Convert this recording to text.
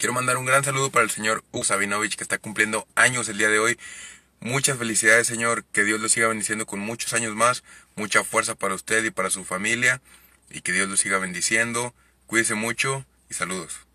Quiero mandar un gran saludo para el señor Usabinovich, que está cumpliendo años el día de hoy. Muchas felicidades, señor. Que Dios lo siga bendiciendo con muchos años más. Mucha fuerza para usted y para su familia. Y que Dios lo siga bendiciendo. Cuídese mucho y saludos.